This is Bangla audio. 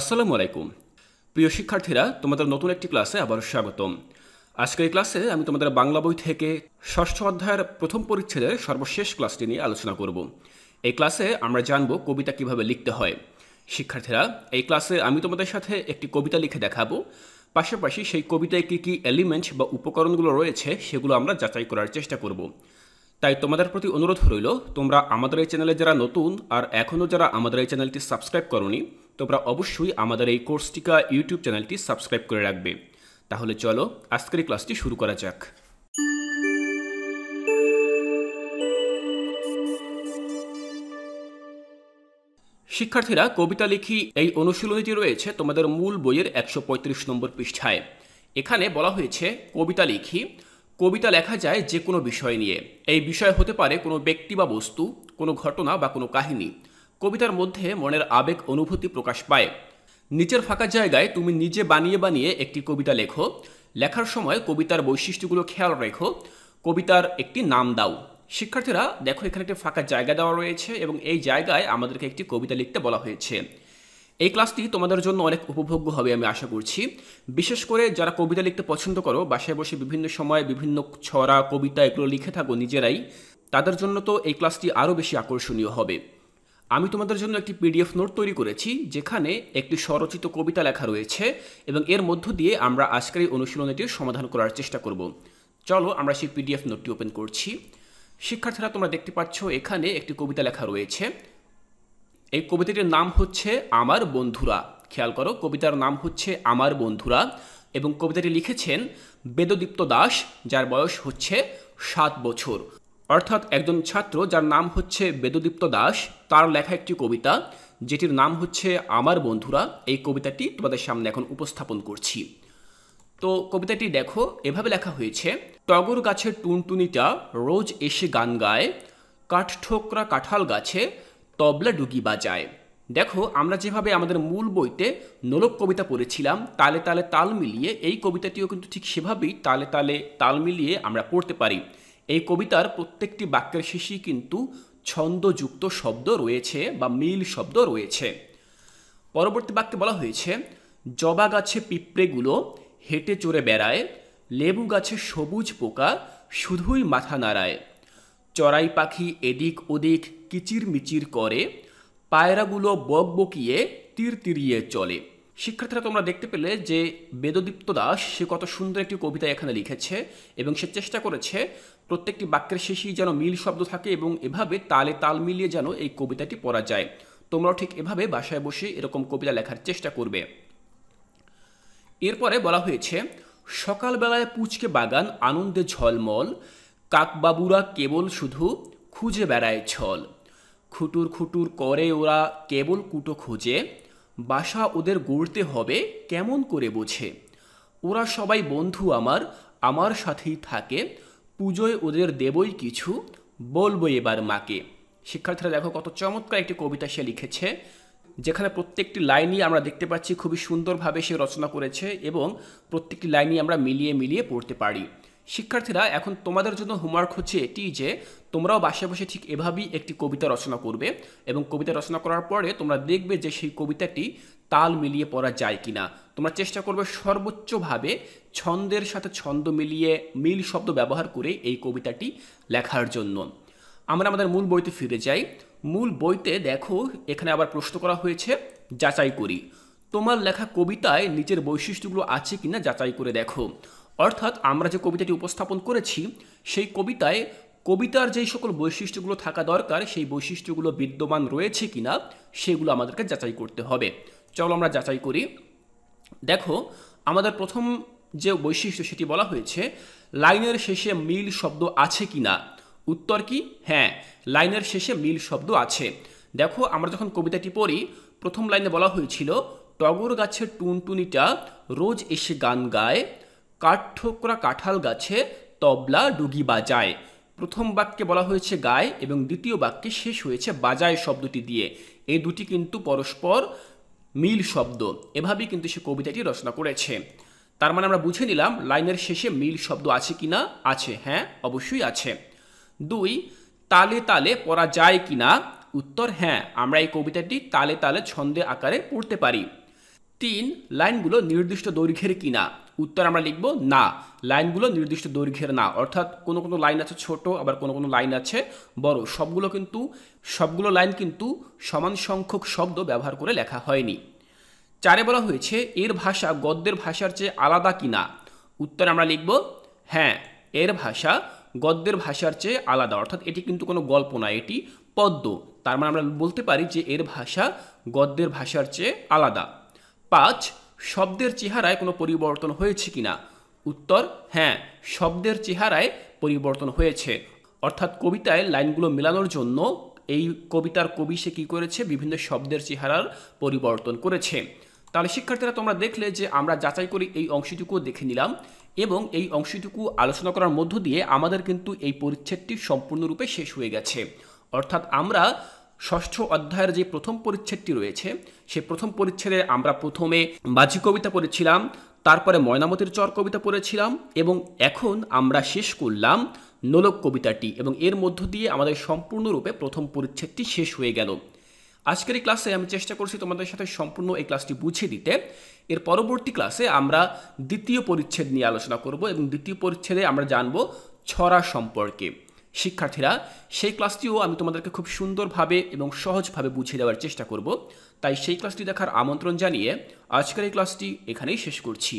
আসসালামু আলাইকুম প্রিয় শিক্ষার্থীরা তোমাদের নতুন একটি ক্লাসে আবার স্বাগতম আজকের এই ক্লাসে আমি তোমাদের বাংলা বই থেকে ষষ্ঠ অধ্যায়ের প্রথম পরিচ্ছেদের সর্বশেষ ক্লাসটি নিয়ে আলোচনা করব এই ক্লাসে আমরা জানব কবিতা কিভাবে লিখতে হয় শিক্ষার্থীরা এই ক্লাসে আমি তোমাদের সাথে একটি কবিতা লিখে দেখাবো পাশাপাশি সেই কবিতায় কী কী এলিমেন্ট বা উপকরণগুলো রয়েছে সেগুলো আমরা যাচাই করার চেষ্টা করব তাই তোমাদের প্রতি অনুরোধ রইল তোমরা আমাদের এই চ্যানেলে যারা নতুন আর এখনও যারা আমাদের এই চ্যানেলটি সাবস্ক্রাইব করনি তোমরা অবশ্যই আমাদের এই কোর্সটিকা ইউটিউব চ্যানেলটি সাবস্ক্রাইব করে রাখবে তাহলে চলো আজকের ক্লাসটি শুরু করা যাক শিক্ষার্থীরা কবিতা লিখি এই অনুশীলনীটি রয়েছে তোমাদের মূল বইয়ের একশো পঁয়ত্রিশ নম্বর পৃষ্ঠায় এখানে বলা হয়েছে কবিতা লিখি কবিতা লেখা যায় যে কোনো বিষয় নিয়ে এই বিষয় হতে পারে কোনো ব্যক্তি বা বস্তু কোনো ঘটনা বা কোনো কাহিনী কবিতার মধ্যে মনের আবেগ অনুভূতি প্রকাশ পায় নিচের ফাঁকা জায়গায় তুমি নিজে বানিয়ে বানিয়ে একটি কবিতা লেখো লেখার সময় কবিতার বৈশিষ্ট্যগুলো খেয়াল রেখো কবিতার একটি নাম দাও শিক্ষার্থীরা দেখো এখানে একটি ফাঁকা জায়গা দেওয়া রয়েছে এবং এই জায়গায় আমাদেরকে একটি কবিতা লিখতে বলা হয়েছে এই ক্লাসটি তোমাদের জন্য অনেক উপভোগ্য হবে আমি আশা করছি বিশেষ করে যারা কবিতা লিখতে পছন্দ করো বাসায় বসে বিভিন্ন সময় বিভিন্ন ছড়া কবিতা এগুলো লিখে থাকো নিজেরাই তাদের জন্য তো এই ক্লাসটি আরও বেশি আকর্ষণীয় হবে আমি তোমাদের জন্য একটি পিডিএফ নোট তৈরি করেছি যেখানে একটি স্বরচিত কবিতা লেখা রয়েছে এবং এর মধ্য দিয়ে আমরা আজকের এই অনুশীলনীটির সমাধান করার চেষ্টা করব চলো আমরা সেই পিডিএফ নোটটি ওপেন করছি শিক্ষার্থীরা তোমরা দেখতে পাচ্ছ এখানে একটি কবিতা লেখা রয়েছে এই কবিতাটির নাম হচ্ছে আমার বন্ধুরা খেয়াল করো কবিতার নাম হচ্ছে আমার বন্ধুরা এবং কবিতাটি লিখেছেন বেদদীপ্ত দাস যার বয়স হচ্ছে সাত বছর অর্থাৎ একজন ছাত্র যার নাম হচ্ছে বেদদীপ্ত দাস তার লেখা একটি কবিতা যেটির নাম হচ্ছে আমার বন্ধুরা এই কবিতাটি তোমাদের সামনে এখন উপস্থাপন করছি তো কবিতাটি দেখো এভাবে লেখা হয়েছে টগর গাছের টুনটুনিটা রোজ এসে গান গায় কাঠঠোকরা কাঁঠাল গাছে তবলা ডুগি বাজায় দেখো আমরা যেভাবে আমাদের মূল বইতে নোলক কবিতা পড়েছিলাম তালে তালে তাল মিলিয়ে এই কবিতাটিও কিন্তু ঠিক সেভাবেই তালে তালে তাল মিলিয়ে আমরা পড়তে পারি এই কবিতার প্রত্যেকটি বাক্যের শেষেই কিন্তু ছন্দযুক্ত শব্দ রয়েছে বা মিল শব্দ রয়েছে পরবর্তী বাক্যে বলা হয়েছে জবা গাছে পিঁপড়েগুলো হেঁটে চড়ে বেড়ায় লেবু গাছে সবুজ পোকা শুধুই মাথা নাড়ায় চড়াই পাখি এদিক ওদিক কিচির মিচির করে পায়রাগুলো বক বকিয়ে তীর তিরিয়ে চলে শিক্ষার্থীরা তোমরা দেখতে পেলে যে বেদদীপ্ত দাস সে কত সুন্দর একটি কবিতা এখানে লিখেছে এবং সে চেষ্টা করেছে প্রত্যেকটি বাক্যের শেষেই যেন মিল শব্দ থাকে এবং এভাবে তালে তাল মিলিয়ে যেন এই কবিতাটি পড়া যায় তোমরাও ঠিক এভাবে বাসায় বসে এরকম কবিতা লেখার চেষ্টা করবে এরপরে বলা হয়েছে সকালবেলায় পুচকে বাগান আনন্দে ঝলমল কাকবাবুরা কেবল শুধু খুঁজে বেড়ায় ছল খুটুর খুটুর করে ওরা কেবল কুটো খোঁজে বাসা ওদের গড়তে হবে কেমন করে বোঝে ওরা সবাই বন্ধু আমার আমার সাথেই থাকে পুজোয় ওদের দেবই কিছু বলবো এবার মাকে শিক্ষার্থীরা দেখো কত চমৎকার একটি কবিতা সে লিখেছে যেখানে প্রত্যেকটি লাইনই আমরা দেখতে পাচ্ছি খুবই সুন্দরভাবে সে রচনা করেছে এবং প্রত্যেকটি লাইনই আমরা মিলিয়ে মিলিয়ে পড়তে পারি শিক্ষার্থীরা এখন তোমাদের জন্য হোমওয়ার্ক হচ্ছে এটি যে তোমরাও বাসায় বসে ঠিক এভাবেই একটি কবিতা রচনা করবে এবং কবিতা রচনা করার পরে তোমরা দেখবে যে সেই কবিতাটি তাল মিলিয়ে পড়া যায় কি না তোমরা চেষ্টা করবে সর্বোচ্চভাবে ছন্দের সাথে ছন্দ মিলিয়ে মিল শব্দ ব্যবহার করে এই কবিতাটি লেখার জন্য আমরা আমাদের মূল বইতে ফিরে যাই মূল বইতে দেখো এখানে আবার প্রশ্ন করা হয়েছে যাচাই করি তোমার লেখা কবিতায় নিজের বৈশিষ্ট্যগুলো আছে কিনা যাচাই করে দেখো অর্থাৎ আমরা যে কবিতাটি উপস্থাপন করেছি সেই কবিতায় কবিতার যেই সকল বৈশিষ্ট্যগুলো থাকা দরকার সেই বৈশিষ্ট্যগুলো বিদ্যমান রয়েছে কিনা সেগুলো আমাদেরকে যাচাই করতে হবে চলো আমরা যাচাই করি দেখো আমাদের প্রথম যে বৈশিষ্ট্য সেটি বলা হয়েছে লাইনের শেষে মিল শব্দ আছে কি না উত্তর কি হ্যাঁ লাইনের শেষে মিল শব্দ আছে দেখো আমরা যখন কবিতাটি পড়ি প্রথম লাইনে বলা হয়েছিল টগর গাছের টুনটুনিটা রোজ এসে গান গায় কাঠঠোকরা কাঁঠাল গাছে তবলা ডুগি বাজায় প্রথম বাক্যে বলা হয়েছে গায় এবং দ্বিতীয় বাক্যে শেষ হয়েছে বাজায় শব্দটি দিয়ে এই দুটি কিন্তু পরস্পর মিল শব্দ এভাবেই কিন্তু সে কবিতাটি রচনা করেছে তার মানে আমরা বুঝে নিলাম লাইনের শেষে মিল শব্দ আছে কি না আছে হ্যাঁ অবশ্যই আছে দুই তালে তালে পড়া যায় কি না উত্তর হ্যাঁ আমরা এই কবিতাটি তালে তালে ছন্দে আকারে পড়তে পারি তিন লাইনগুলো নির্দিষ্ট দৈর্ঘ্যের কিনা উত্তর আমরা লিখব না লাইনগুলো নির্দিষ্ট দৈর্ঘ্যের না অর্থাৎ কোনো কোনো লাইন আছে ছোট আবার কোনো কোনো লাইন আছে বড় সবগুলো কিন্তু সবগুলো লাইন কিন্তু সমান সংখ্যক শব্দ ব্যবহার করে লেখা হয়নি চারে বলা হয়েছে এর ভাষা গদ্যের ভাষার চেয়ে আলাদা কি না উত্তর আমরা লিখব হ্যাঁ এর ভাষা গদ্যের ভাষার চেয়ে আলাদা অর্থাৎ এটি কিন্তু কোনো গল্প না এটি পদ্ম তার মানে আমরা বলতে পারি যে এর ভাষা গদ্যের ভাষার চেয়ে আলাদা পাঁচ শব্দের চেহারায় কোনো পরিবর্তন হয়েছে কি না উত্তর হ্যাঁ শব্দের চেহারায় পরিবর্তন হয়েছে অর্থাৎ কবিতায় লাইনগুলো মেলানোর জন্য এই কবিতার কবি সে কী করেছে বিভিন্ন শব্দের চেহারার পরিবর্তন করেছে তাহলে শিক্ষার্থীরা তোমরা দেখলে যে আমরা যাচাই করে এই অংশটুকুও দেখে নিলাম এবং এই অংশটুকু আলোচনা করার মধ্য দিয়ে আমাদের কিন্তু এই পরিচ্ছেদটি সম্পূর্ণরূপে শেষ হয়ে গেছে অর্থাৎ আমরা ষষ্ঠ অধ্যায়ের যে প্রথম পরিচ্ছেদটি রয়েছে সে প্রথম পরিচ্ছেদে আমরা প্রথমে বাজি কবিতা পড়েছিলাম তারপরে ময়নামতির চর কবিতা পড়েছিলাম এবং এখন আমরা শেষ করলাম নোলক কবিতাটি এবং এর মধ্য দিয়ে আমাদের সম্পূর্ণরূপে প্রথম পরিচ্ছেদটি শেষ হয়ে গেল আজকের এই ক্লাসে আমি চেষ্টা করছি তোমাদের সাথে সম্পূর্ণ এই ক্লাসটি বুঝিয়ে দিতে এর পরবর্তী ক্লাসে আমরা দ্বিতীয় পরিচ্ছেদ নিয়ে আলোচনা করব এবং দ্বিতীয় পরিচ্ছেদে আমরা জানব ছড়া সম্পর্কে শিক্ষার্থীরা সেই ক্লাসটিও আমি তোমাদেরকে খুব সুন্দরভাবে এবং সহজভাবে বুঝিয়ে দেওয়ার চেষ্টা করব তাই সেই ক্লাসটি দেখার আমন্ত্রণ জানিয়ে আজকের এই ক্লাসটি এখানেই শেষ করছি